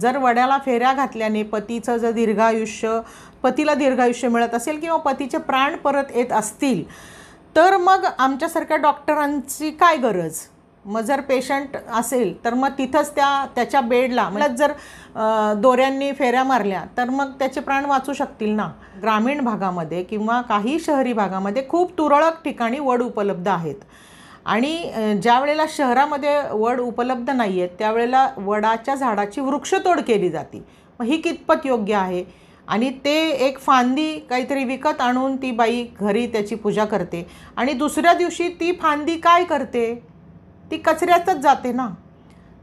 जर वड्याला फेऱ्या घातल्याने पतीचं जर दीर्घायुष्य पतीला दीर्घायुष्य मिळत असेल किंवा पतीचे प्राण परत येत असतील तर मग आमच्यासारख्या डॉक्टरांची काय गरज मग जर पेशंट असेल तर मग तिथंच त्या त्याच्या बेडला मला जर दोऱ्यांनी फेऱ्या मारल्या तर मग त्याचे प्राण वाचू शकतील ना ग्रामीण भागामध्ये किंवा काही शहरी भागामध्ये खूप तुरळक ठिकाणी वड उपलब्ध आहेत आणि ज्या वेळेला शहरामध्ये वड उपलब्ध नाही आहेत त्यावेळेला वडाच्या झाडाची वृक्षतोड केली जाते मग ही कितपत योग्य आहे आणि ते एक फांदी काहीतरी विकत आणून ती बाई घरी त्याची पूजा करते आणि दुसऱ्या दिवशी ती फांदी काय करते ती कचऱ्यातच जाते ना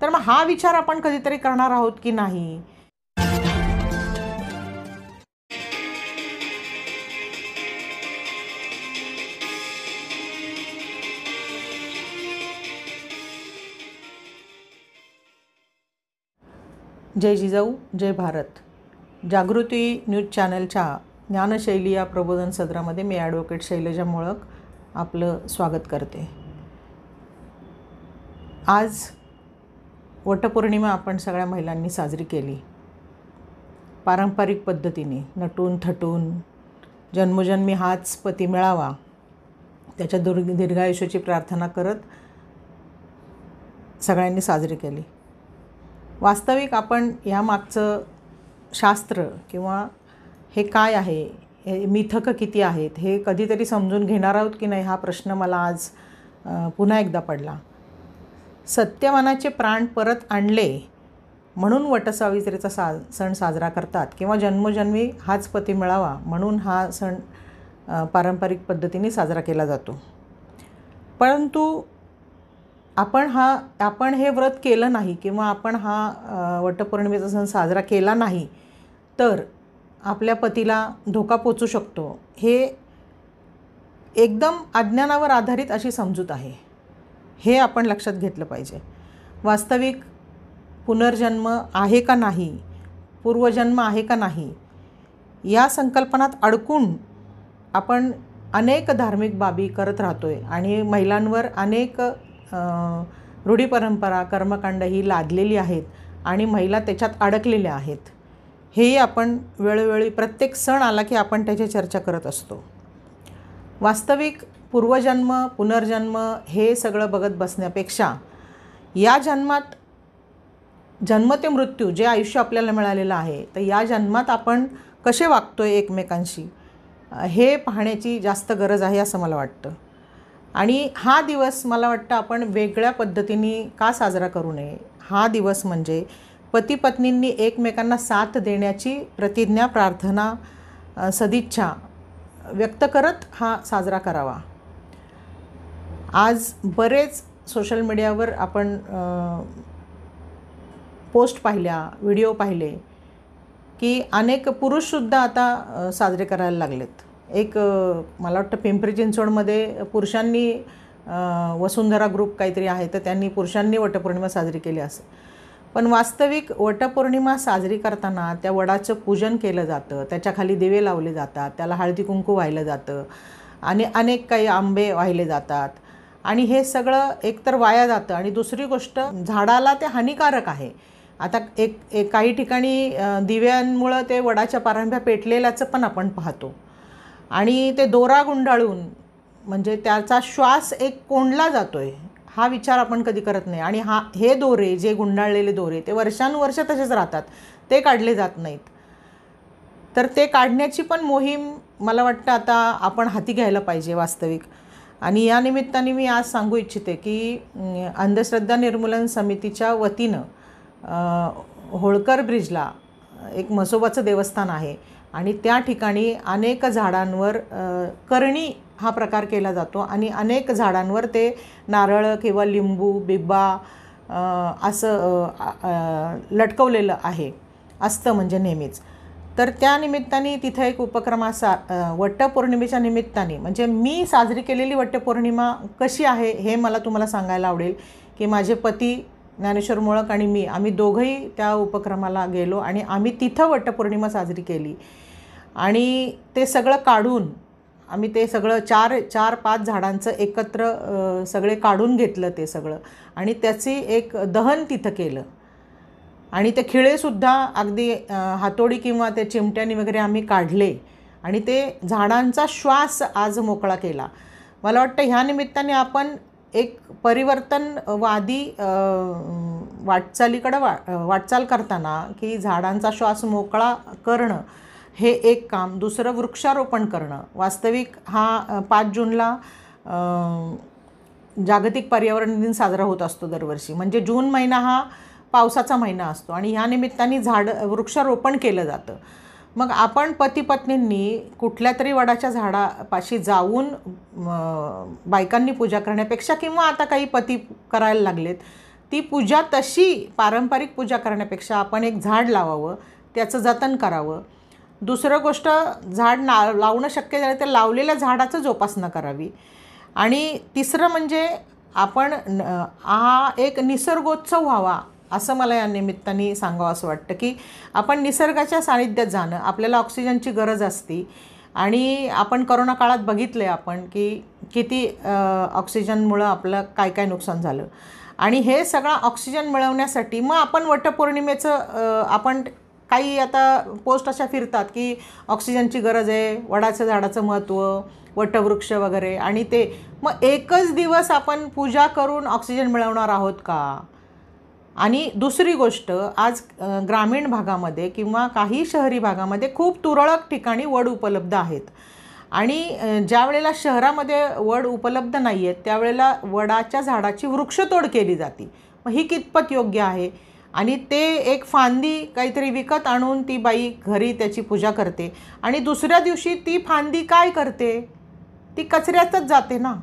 तर मग हा विचार आपण कधीतरी करणार आहोत की नाही जय जिजाऊ जय भारत जागृती न्यूज चॅनलच्या ज्ञानशैली या प्रबोधन सत्रामध्ये मी ॲडव्होकेट शैलजा मोळक आपलं स्वागत करते आज वटपौर्णिमा आपण सगळ्या महिलांनी साजरी केली पारंपरिक पद्धतीने नटून थटून जन्मोजन्मी हाच पती मिळावा त्याच्या दुर् दीर्घायुष्याची प्रार्थना करत सगळ्यांनी साजरी केली वास्तविक आपण ह्या मागचं शास्त्र किंवा हे काय आहे हे मिथकं किती आहेत हे कधीतरी समजून घेणार आहोत की नाही हा प्रश्न मला आज पुन्हा एकदा पडला सत्यवानाचे प्राण परत आणले म्हणून वटसावित्रीचा सा सण साजरा करतात किंवा जन्मजन्मी हाच पती मिळावा म्हणून हा सण पारंपरिक पद्धतीने साजरा केला जातो परंतु आपण हा आपण हे व्रत केलं नाही किंवा आपण हा वटपौर्णिमेचा सण साजरा केला नाही तर आपल्या पतीला धोका पोचू शकतो हे एकदम अज्ञानावर आधारित अशी समजूत आहे हे आपण लक्षात घेतलं पाहिजे वास्तविक पुनर्जन्म आहे का नाही पूर्वजन्म आहे का नाही या संकल्पनात अडकून आपण अनेक धार्मिक बाबी करत राहतो आहे आणि महिलांवर अनेक रूढी परंपरा कर्मकांड ही लादलेली आहेत आणि महिला त्याच्यात अडकलेल्या आहेत हेही आपण वेळोवेळी प्रत्येक सण आला की आपण त्याची चर्चा करत असतो वास्तविक पूर्वजन्म पुनर्जन्म हे सगळं बघत बसण्यापेक्षा या जन्मात जन्म ते मृत्यू जे आयुष्य आपल्याला मिळालेलं आहे तर या जन्मात आपण कसे वागतो आहे एकमेकांशी हे पाहण्याची जास्त गरज आहे असं मला वाटतं आणि हा दिवस मला वाटतं आपण वेगळ्या पद्धतीने का साजरा करू नये हा दिवस म्हणजे पती पत्नींनी एकमेकांना साथ देण्याची प्रतिज्ञा प्रार्थना सदिच्छा व्यक्त करत हा साजरा करावा आज बरेच सोशल मीडियावर आपण पोस्ट पाहिल्या व्हिडिओ पाहिले की अनेक पुरुषसुद्धा आता साजरे करायला लागलेत एक मला वाटतं पिंपरी चिंचवडमध्ये पुरुषांनी वसुंधरा ग्रुप काहीतरी आहे तर त्यांनी पुरुषांनी वटपौर्णिमा साजरी केली असं पण वास्तविक वटपौर्णिमा साजरी करताना त्या वडाचं पूजन केलं जातं त्याच्याखाली दिवे लावले जातात त्याला हळदी कुंकू वाहिलं जातं आणि अनेक काही आंबे वाहिले जातात आणि हे सगळं एकतर वाया जातं आणि दुसरी गोष्ट झाडाला ते हानिकारक आहे आता एक, एक काही ठिकाणी दिव्यांमुळं ते वडाच्या पारंभ्या पेटलेल्याचं पण आपण पाहतो आणि ते दोरा गुंडाळून म्हणजे त्याचा श्वास एक कोंडला जातो आहे हा विचार आपण कधी करत नाही आणि हा हे दोरे जे गुंडाळलेले दोरे ते वर्षानुवर्ष तसेच राहतात ते काढले जात नाहीत तर ते काढण्याची पण मोहीम मला वाटतं आता आपण हाती घ्यायला पाहिजे वास्तविक आणि या निमित्ताने मी आज सांगू इच्छिते की अंधश्रद्धा निर्मूलन समितीच्या वतीनं होळकर ब्रिजला एक म्हसोबाचं देवस्थान आहे आणि त्या ठिकाणी अनेक झाडांवर करणी हा प्रकार केला जातो आणि अनेक झाडांवर ते नारळ किंवा लिंबू बिब्बा असं लटकवलेलं आहे असतं म्हणजे नेहमीच तर त्या निमित्ताने तिथं एक उपक्रम असा वट्टपौर्णिमेच्या निमित्ताने म्हणजे मी साजरी केलेली वट्टपौर्णिमा कशी आहे हे मला तुम्हाला सांगायला आवडेल की माझे पती ज्ञानेश्वर मुळक आणि मी आम्ही दोघंही त्या उपक्रमाला गेलो आणि आम्ही तिथं वट्टपौर्णिमा साजरी केली आणि ते सगळं काढून आम्ही ते सगळं चार चार पाच झाडांचं एकत्र सगळे काढून घेतलं ते सगळं आणि त्याची एक दहन तिथं केलं आणि ते खिळेसुद्धा अगदी हातोडी किंवा ते चिमट्याने वगैरे आम्ही काढले आणि ते झाडांचा श्वास आज मोकळा केला मला वाटतं ह्या निमित्ताने आपण एक परिवर्तनवादी वाटचालीकडं वा वाटचाल करताना की झाडांचा श्वास मोकळा करणं हे एक काम दुसरं वृक्षारोपण करणं वास्तविक हा पाच जूनला जागतिक पर्यावरण दिन साजरा होत असतो दरवर्षी म्हणजे जून महिना हा पावसाचा महिना असतो आणि ह्या निमित्ताने झाड वृक्षारोपण केलं जातं मग आपण पतीपत्नींनी कुठल्या तरी वडाच्या झाडापाशी जाऊन बायकांनी पूजा करण्यापेक्षा किंवा आता काही पती करायला लागलेत ती पूजा तशी पारंपरिक पूजा करण्यापेक्षा आपण एक झाड लावावं त्याचं जतन करावं दुसरं गोष्ट झाड ना लावणं शक्य झालं तर लावलेल्या झाडाचं जोपासना करावी आणि तिसरं म्हणजे आपण हा एक निसर्गोत्सव व्हावा असं मला या निमित्ताने सांगावं असं वाटतं की आपण निसर्गाच्या सानिध्यात जाणं आपल्याला ऑक्सिजनची गरज असते आणि आपण करोना काळात बघितलं आहे आपण की किती ऑक्सिजनमुळं आपलं काय काय नुकसान झालं आणि हे सगळं ऑक्सिजन मिळवण्यासाठी मग आपण वटपौर्णिमेचं आपण काही आता पोस्ट अशा फिरतात की ऑक्सिजनची गरज आहे वडाचं झाडाचं महत्त्व वटवृक्ष वगैरे आणि ते मग एकच दिवस आपण पूजा करून ऑक्सिजन मिळवणार आहोत का आणि दुसरी गोष्ट आज ग्रामीण भागामध्ये किंवा काही शहरी भागामध्ये खूप तुरळक ठिकाणी वड उपलब्ध आहेत आणि ज्या वेळेला शहरामध्ये वड उपलब्ध नाही आहेत त्यावेळेला वडाच्या झाडाची वृक्षतोड केली जाते मग ही कितपत योग्य आहे आणि ते एक फांदी काहीतरी विकत आणून ती बाई घरी त्याची पूजा करते आणि दुसऱ्या दिवशी ती फांदी काय करते ती कचऱ्यातच जाते ना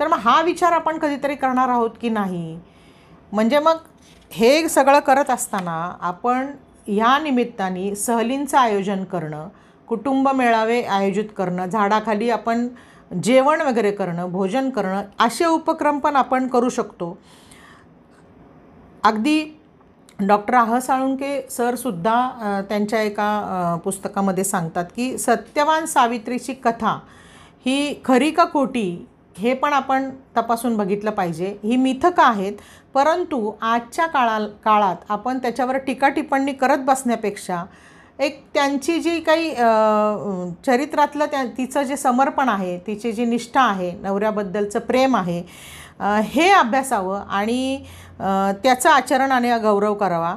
तर मग हा विचार आपण कधीतरी करणार आहोत की नाही म्हणजे मग हे सगळं करत असताना आपण ह्या निमित्ताने सहलींचं आयोजन करणं कुटुंब मेळावे आयोजित करणं झाडाखाली आपण जेवण वगैरे करणं भोजन करणं असे उपक्रम पण आपण करू शकतो अगदी डॉक्टर आह साळुंके सरसुद्धा त्यांच्या एका पुस्तकामध्ये सांगतात की सत्यवान सावित्रीची कथा ही खरी का खोटी हे पण आपण तपासून बघितलं पाहिजे ही मिथकं आहेत परंतु आजच्या काळा काळात आपण त्याच्यावर टीका टिप्पणी करत बसण्यापेक्षा एक त्यांची जी काही चरित्रातलं त्या तिचं जे समर्पण आहे तिची जी निष्ठा आहे नवऱ्याबद्दलचं प्रेम आहे हे अभ्यासावं आणि त्याचं आचरण आणि गौरव करावा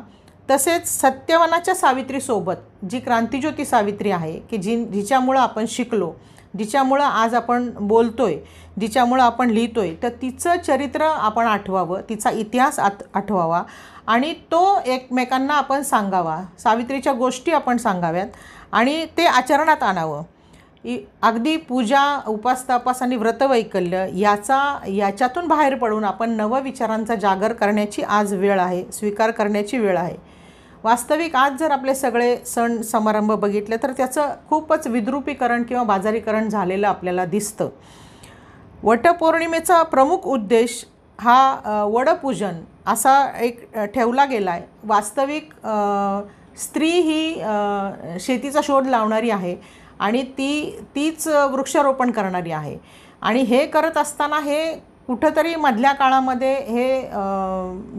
तसेच सत्यवनाच्या सावित्रीसोबत जी क्रांतिज्योती सावित्री आहे की जी जिच्यामुळं आपण शिकलो जिच्यामुळं आज आपण बोलतो आहे जिच्यामुळं आपण लिहितो आहे तर तिचं चरित्र आपण आठवावं तिचा इतिहास आत आठवावा आणि तो एकमेकांना आपण सांगावा सावित्रीच्या गोष्टी आपण सांगाव्यात आणि ते आचरणात आणावं अगदी पूजा उपासतापास आणि व्रतवैकल्य याचा याच्यातून बाहेर पडून आपण नवविचारांचा जागर करण्याची आज वेळ आहे स्वीकार करण्याची वेळ आहे वास्तविक आज जर आपले सगळे सण समारंभ बघितले तर त्याचं खूपच विद्रुपीकरण किंवा बाजारीकरण झालेलं आपल्याला दिसतं वटपौर्णिमेचा प्रमुख उद्देश हा वडपूजन असा एक ठेवला गेला आहे वास्तविक स्त्री ही शेतीचा शोध लावणारी आहे आणि ती तीच वृक्षारोपण करणारी आहे आणि हे करत असताना हे कुठंतरी मधल्या काळामध्ये हे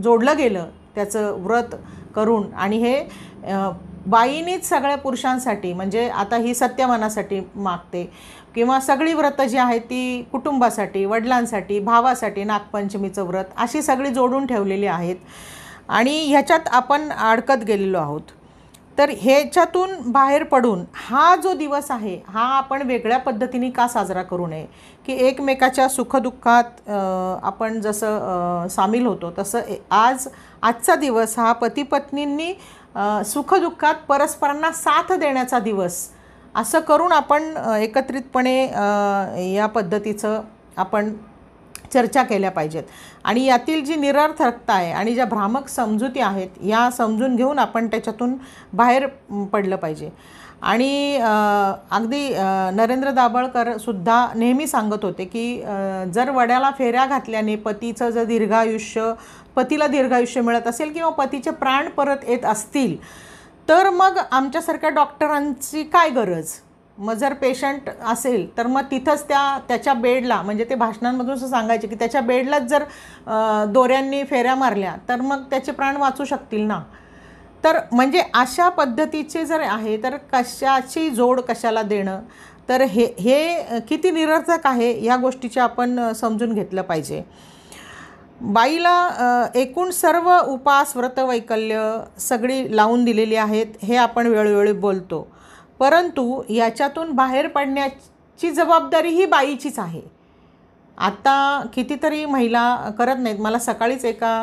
जोडलं गेलं त्याचं व्रत करून आणि हे बाईनीच सगळ्या पुरुषांसाठी म्हणजे आता ही सत्यमानासाठी मागते किंवा सगळी व्रतं जी आहेत ती कुटुंबासाठी वडिलांसाठी भावासाठी नागपंचमीचं व्रत अशी सगळी जोडून ठेवलेली आहेत आणि ह्याच्यात आपण अडकत गेलेलो आहोत तर ह्याच्यातून बाहेर पडून हा जो दिवस आहे हा आपण वेगळ्या पद्धतीने का साजरा करू नये की एकमेकाच्या सुखदुःखात आपण जसं सामील होतो तसं आज आजचा दिवस हा पतीपत्नींनी सुखदुःखात परस्परांना साथ देण्याचा दिवस असं करून आपण एकत्रितपणे या पद्धतीचं आपण चर्चा केल्या पाहिजेत आणि यातील जी निरर्थकता आहे आणि ज्या भ्रामक समजुती आहेत या समजून घेऊन आपण त्याच्यातून बाहेर पडलं पाहिजे आणि अगदी नरेंद्र दाभळकर सुद्धा नेहमी सांगत होते की जर वड्याला फेऱ्या घातल्याने पतीचं जर दीर्घायुष्य पतीला दीर्घायुष्य मिळत असेल किंवा पतीचे प्राण परत येत असतील तर मग आमच्यासारख्या डॉक्टरांची काय गरज मग जर पेशंट असेल तर मग तिथंच त्या त्याच्या बेडला म्हणजे ते भाषणांमधून असं सांगायचे की त्याच्या बेडलाच जर दोऱ्यांनी फेऱ्या मारल्या तर मग त्याचे प्राण वाचू शकतील ना तर म्हणजे अशा पद्धतीचे जर आहे तर कशाची जोड कशाला देणं तर हे हे किती निरर्थक आहे या गोष्टीचे आपण समजून घेतलं पाहिजे बाईला एकूण सर्व उपास व्रतवैकल्य सगळी लावून दिलेली आहेत हे आपण वेळोवेळी बोलतो परंतु याच्यातून बाहेर पडण्याची जबाबदारी ही बाईचीच आहे आत्ता कितीतरी महिला करत नाहीत मला सकाळीच एका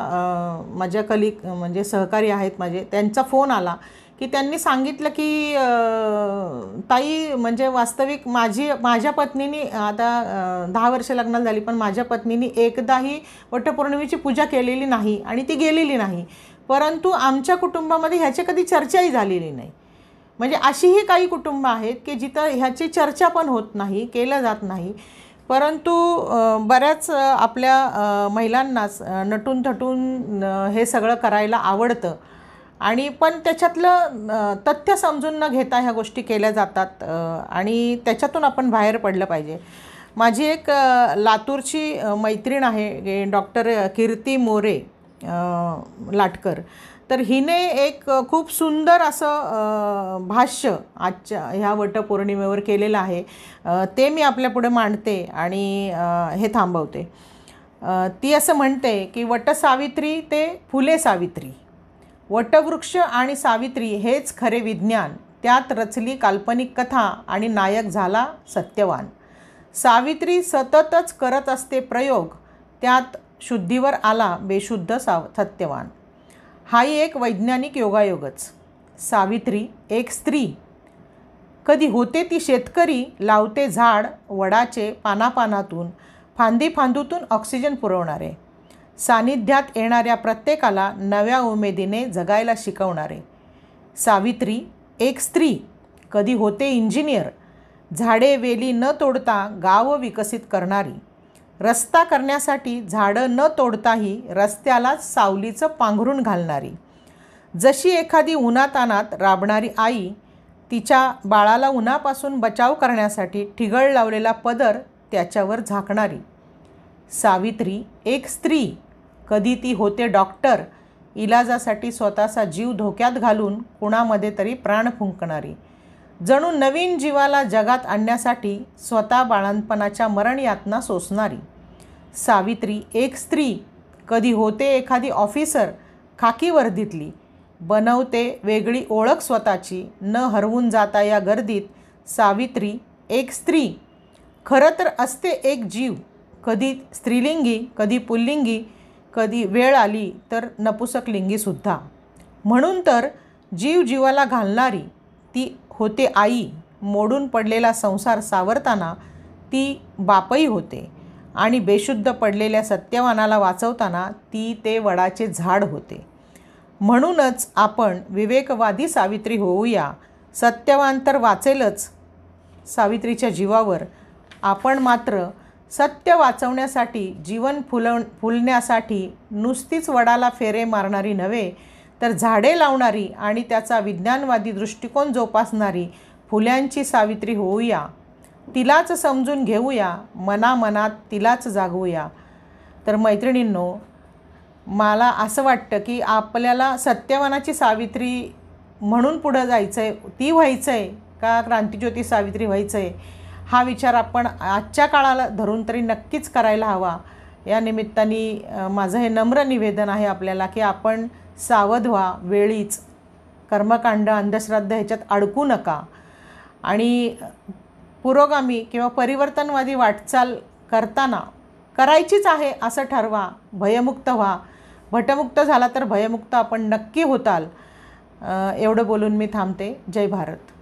माझ्या कलिक म्हणजे सहकारी आहेत माझे त्यांचा फोन आला की त्यांनी सांगितलं की ताई म्हणजे वास्तविक माझी माझ्या पत्नीनी आता दहा वर्ष लग्न झाली पण माझ्या पत्नीनी एकदाही वटपौर्णिमेची पूजा केलेली नाही आणि ती गेलेली नाही परंतु आमच्या कुटुंबामध्ये ह्याची कधी चर्चाही झालेली नाही म्हणजे अशीही काही कुटुंबं आहेत की जिथं ह्याची चर्चा पण होत नाही केलं जात नाही परंतु बऱ्याच आपल्या महिलांनाच नटून थटून हे सगळं करायला आवडतं आणि पण त्याच्यातलं तथ्य समजून न घेता ह्या गोष्टी केल्या जातात आणि त्याच्यातून आपण बाहेर पडलं पाहिजे माझी एक लातूरची मैत्रीण आहे डॉक्टर कीर्ती मोरे लाटकर तर हिने एक खूप सुंदर असं भाष्य आजच्या ह्या वटपौर्णिमेवर केलेलं आहे ते मी आपल्यापुढे मांडते आणि हे थांबवते ती असं म्हणते की वटसावित्री ते फुले सावित्री वटवृक्ष आणि सावित्री हेच खरे विज्ञान त्यात रचली काल्पनिक कथा आणि नायक झाला सत्यवान सावित्री सततच करत असते प्रयोग त्यात शुद्धीवर आला बेशुद्ध साव सत्यवान हाही एक वैज्ञानिक योगायोगच सावित्री एक स्त्री कधी होते ती शेतकरी लावते झाड वडाचे पानापानातून फांदी फांदूतून ऑक्सिजन पुरवणारे सानिध्यात येणाऱ्या प्रत्येकाला नव्या उमेदीने जगायला शिकवणारे सावित्री एक स्त्री कधी होते इंजिनियर झाडे वेली न तोडता गाव विकसित करणारी रस्ता करण्यासाठी झाडं न तोडताही रस्त्याला सावलीचं पांघरून घालणारी जशी एखादी उन्हातानात राबणारी आई तिच्या बाळाला उन्हापासून बचाव करण्यासाठी ठिगळ लावलेला पदर त्याच्यावर झाकणारी सावित्री एक स्त्री कधी ती होते डॉक्टर इलाजासाठी स्वतःचा जीव धोक्यात घालून कुणामध्ये तरी प्राण फुंकणारी जणू नवीन जीवाला जगात आणण्यासाठी स्वतः बाळांपणाच्या मरणयातना सोसणारी सावित्री एक स्त्री कधी होते एखादी ऑफिसर खाकी वर्दीतली बनवते वेगळी ओळख स्वतःची न हरवून जाता या गर्दीत सावित्री एक स्त्री खरं तर असते एक जीव कधी स्त्रीलिंगी कधी पुल्लिंगी कधी वेळ आली तर नपुसक लिंगीसुद्धा म्हणून तर जीव जीवाला घालणारी ती होते आई मोडून पडलेला संसार सावरताना ती बापही होते आणि बेशुद्ध पडलेल्या सत्यवानाला वाचवताना ती ते वडाचे झाड होते म्हणूनच आपण विवेकवादी सावित्री होऊया सत्यवान तर वाचेलच सावित्रीच्या जीवावर आपण मात्र सत्य वाचवण्यासाठी जीवन फुलव फुलण्यासाठी नुसतीच वडाला फेरे मारणारी नव्हे तर झाडे लावणारी आणि त्याचा विज्ञानवादी दृष्टिकोन जोपासणारी फुल्यांची सावित्री होऊया तिलाच समजून घेऊया मनामनात तिलाच जागवूया तर मैत्रिणींनो मला असं वाटतं की आपल्याला सत्यवानाची सावित्री म्हणून पुढं जायचं आहे ती व्हायचं आहे का क्रांतिज्योती सावित्री व्हायचं आहे हा विचार आपण आजच्या काळाला धरून तरी नक्कीच करायला हवा या निमित्ताने माझं हे नम्र निवेदन आहे आपल्याला की आपण सावध व्हा वेळीच कर्मकांड अंधश्रद्धा ह्याच्यात अडकू नका आणि पुरोगामी किंवा परिवर्तनवादी वाटचाल करताना करायचीच आहे असं ठरवा भयमुक्त व्हा भटमुक्त झाला तर भयमुक्त आपण नक्की होताल एवढं बोलून मी थांबते जय भारत